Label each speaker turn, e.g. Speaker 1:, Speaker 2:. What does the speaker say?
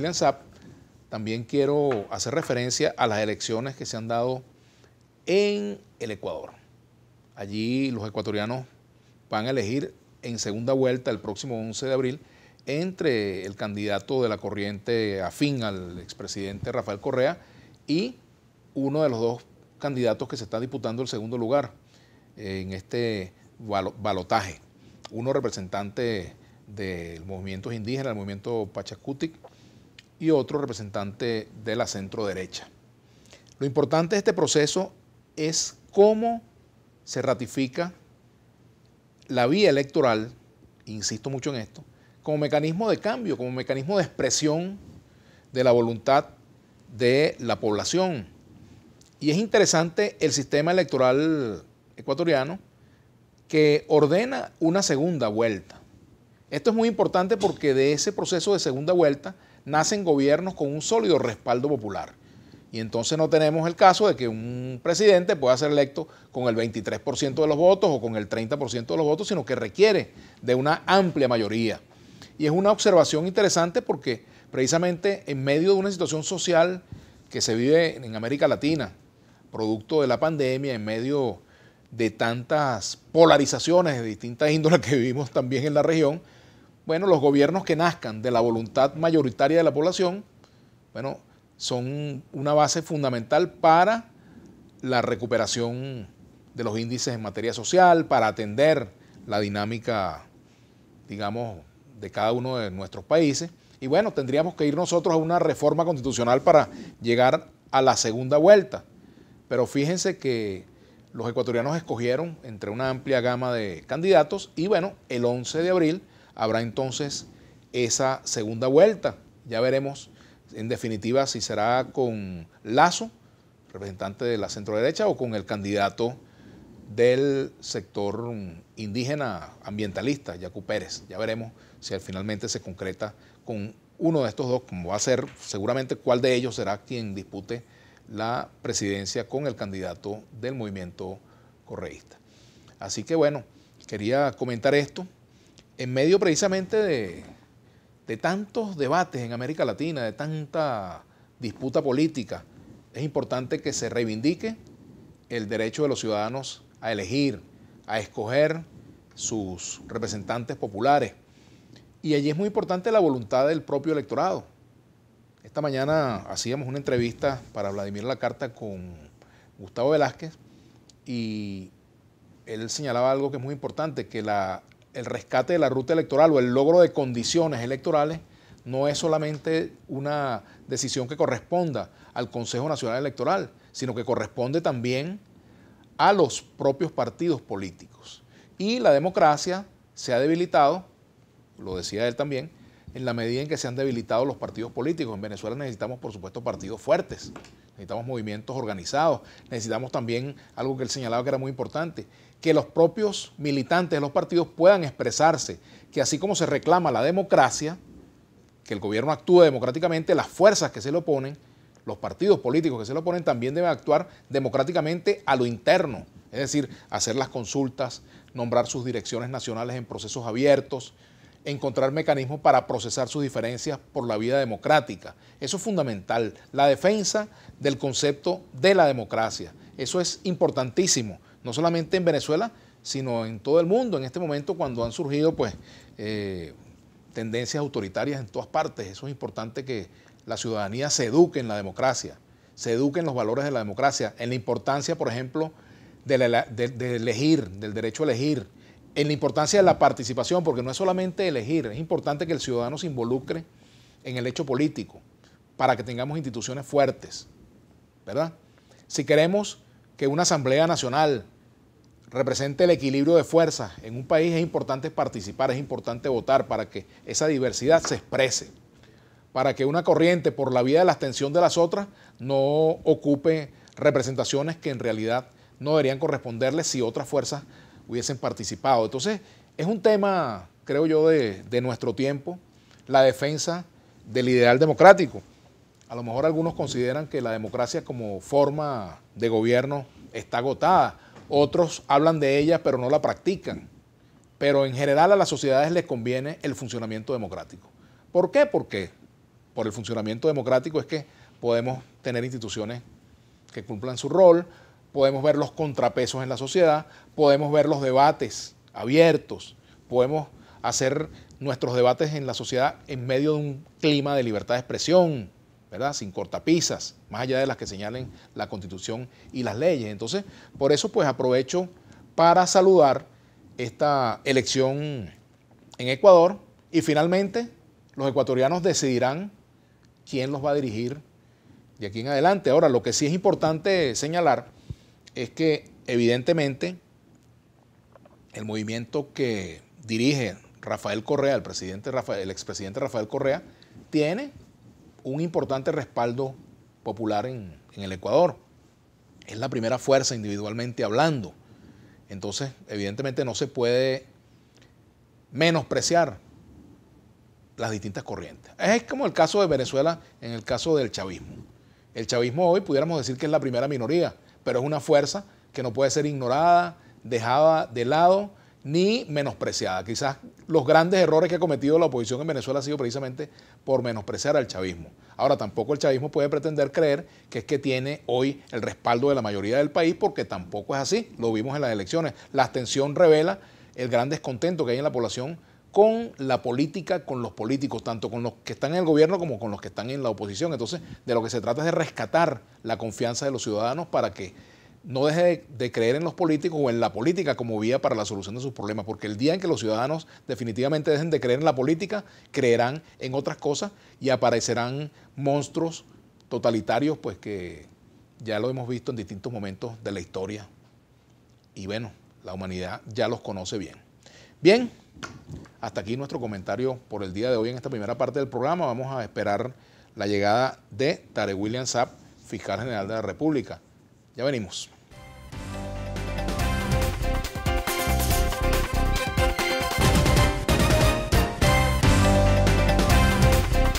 Speaker 1: William SAP, también quiero hacer referencia a las elecciones que se han dado en el Ecuador. Allí los ecuatorianos van a elegir en segunda vuelta el próximo 11 de abril entre el candidato de la corriente afín al expresidente Rafael Correa y uno de los dos candidatos que se está disputando el segundo lugar en este balotaje. Uno representante del movimiento indígena, el movimiento Pachacutic, y otro representante de la centro derecha. Lo importante de este proceso es cómo se ratifica la vía electoral, insisto mucho en esto, como mecanismo de cambio, como mecanismo de expresión de la voluntad de la población. Y es interesante el sistema electoral ecuatoriano que ordena una segunda vuelta. Esto es muy importante porque de ese proceso de segunda vuelta nacen gobiernos con un sólido respaldo popular. Y entonces no tenemos el caso de que un presidente pueda ser electo con el 23% de los votos o con el 30% de los votos, sino que requiere de una amplia mayoría. Y es una observación interesante porque precisamente en medio de una situación social que se vive en América Latina, producto de la pandemia, en medio de tantas polarizaciones de distintas índolas que vivimos también en la región, bueno, los gobiernos que nazcan de la voluntad mayoritaria de la población, bueno, son una base fundamental para la recuperación de los índices en materia social, para atender la dinámica, digamos, de cada uno de nuestros países. Y bueno, tendríamos que ir nosotros a una reforma constitucional para llegar a la segunda vuelta. Pero fíjense que los ecuatorianos escogieron entre una amplia gama de candidatos y bueno, el 11 de abril habrá entonces esa segunda vuelta. Ya veremos en definitiva si será con Lazo, representante de la centroderecha, o con el candidato del sector indígena ambientalista, Yacu Pérez. Ya veremos si finalmente se concreta con uno de estos dos, como va a ser seguramente cuál de ellos será quien dispute la presidencia con el candidato del movimiento correísta. Así que bueno, quería comentar esto en medio precisamente de, tantos debates en América Latina, de tanta disputa política, es importante que se reivindique el derecho de los ciudadanos a elegir, a escoger sus representantes populares. Y allí es muy importante la voluntad del propio electorado. Esta mañana hacíamos una entrevista para Vladimir La Carta con Gustavo Velázquez y él señalaba algo que es muy importante, que la el rescate de la ruta electoral o el logro de condiciones electorales no es solamente una decisión que corresponda al Consejo Nacional Electoral, sino que corresponde también a los propios partidos políticos. Y la democracia se ha debilitado, lo decía él también, en la medida en que se han debilitado los partidos políticos. En Venezuela necesitamos, por supuesto, partidos fuertes, necesitamos movimientos organizados, necesitamos también algo que él señalaba que era muy importante, que los propios militantes de los partidos puedan expresarse, que así como se reclama la democracia, que el gobierno actúe democráticamente, las fuerzas que se le oponen, los partidos políticos que se le oponen también deben actuar democráticamente a lo interno, es decir, hacer las consultas, nombrar sus direcciones nacionales en procesos abiertos, encontrar mecanismos para procesar sus diferencias por la vía democrática. Eso es fundamental, la defensa del concepto de la democracia. Eso es importantísimo no solamente en Venezuela, sino en todo el mundo en este momento cuando han surgido pues eh, tendencias autoritarias en todas partes. Eso es importante que la ciudadanía se eduque en la democracia, se eduque en los valores de la democracia, en la importancia, por ejemplo, de elegir, del derecho a elegir, en la importancia de la participación, porque no es solamente elegir, es importante que el ciudadano se involucre en el hecho político para que tengamos instituciones fuertes, ¿verdad? Si queremos que una Asamblea Nacional represente el equilibrio de fuerzas. En un país es importante participar, es importante votar para que esa diversidad se exprese, para que una corriente por la vía de la extensión de las otras no ocupe representaciones que en realidad no deberían corresponderle si otras fuerzas hubiesen participado. Entonces, es un tema, creo yo, de, de nuestro tiempo, la defensa del ideal democrático. A lo mejor algunos consideran que la democracia como forma de gobierno está agotada otros hablan de ella pero no la practican. Pero en general a las sociedades les conviene el funcionamiento democrático. ¿Por qué? Porque por el funcionamiento democrático es que podemos tener instituciones que cumplan su rol, podemos ver los contrapesos en la sociedad, podemos ver los debates abiertos, podemos hacer nuestros debates en la sociedad en medio de un clima de libertad de expresión, sin cortapisas, más allá de las que señalen la Constitución y las leyes. Entonces, por eso pues aprovecho para saludar esta elección en Ecuador y finalmente los ecuatorianos decidirán quién los va a dirigir de aquí en adelante. Ahora, lo que sí es importante señalar es que evidentemente el movimiento que dirige Rafael Correa, el, presidente Rafael, el expresidente Rafael Correa, tiene un importante respaldo popular en, el Ecuador. Es la primera fuerza individualmente hablando. Entonces, evidentemente no se puede menospreciar las distintas corrientes. Es como el caso de Venezuela en el caso del chavismo. El chavismo hoy pudiéramos decir que es la primera minoría, pero es una fuerza que no puede ser ignorada, dejada de lado ni menospreciada. Quizás los grandes errores que ha cometido la oposición en Venezuela ha sido precisamente por menospreciar al chavismo. Ahora, tampoco el chavismo puede pretender creer que es que tiene hoy el respaldo de la mayoría del país, porque tampoco es así. Lo vimos en las elecciones. La abstención revela el gran descontento que hay en la población con la política, con los políticos, tanto con los que están en el gobierno como con los que están en la oposición. Entonces, de lo que se trata es de rescatar la confianza de los ciudadanos para que no deje de, creer en los políticos o en la política como vía para la solución de sus problemas, porque el día en que los ciudadanos definitivamente dejen de creer en la política, creerán en otras cosas y aparecerán monstruos totalitarios, pues que ya lo hemos visto en distintos momentos de la historia. Y bueno, la humanidad ya los conoce bien. Bien, hasta aquí nuestro comentario por el día de hoy en esta primera parte del programa. Vamos a esperar la llegada de Tare William Sapp, fiscal general de la República. Ya venimos.